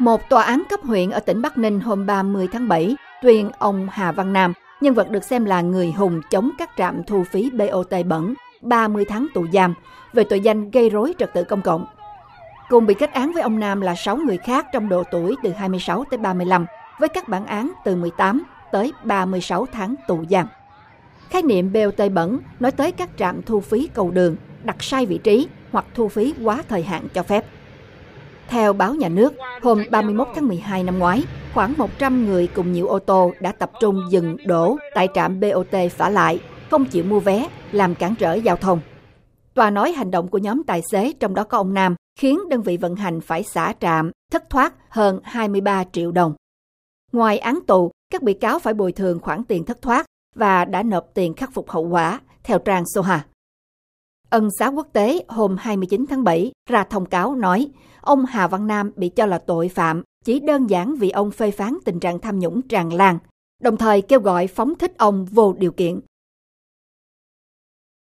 Một tòa án cấp huyện ở tỉnh Bắc Ninh hôm 30 tháng 7 tuyên ông Hà Văn Nam, nhân vật được xem là người hùng chống các trạm thu phí BOT bẩn, 30 tháng tù giam về tội danh gây rối trật tự công cộng. Cùng bị kết án với ông Nam là 6 người khác trong độ tuổi từ 26 tới 35 với các bản án từ 18 tới 36 tháng tù giam. Khái niệm BOT bẩn nói tới các trạm thu phí cầu đường đặt sai vị trí hoặc thu phí quá thời hạn cho phép. Theo báo nhà nước, hôm 31 tháng 12 năm ngoái, khoảng 100 người cùng nhiều ô tô đã tập trung dừng đổ tại trạm BOT phả lại, không chịu mua vé, làm cản trở giao thông. Tòa nói hành động của nhóm tài xế trong đó có ông Nam khiến đơn vị vận hành phải xả trạm, thất thoát hơn 23 triệu đồng. Ngoài án tù, các bị cáo phải bồi thường khoản tiền thất thoát và đã nộp tiền khắc phục hậu quả theo trang Soha. Ân xá quốc tế hôm 29 tháng 7 ra thông cáo nói ông Hà Văn Nam bị cho là tội phạm chỉ đơn giản vì ông phê phán tình trạng tham nhũng tràn lan, đồng thời kêu gọi phóng thích ông vô điều kiện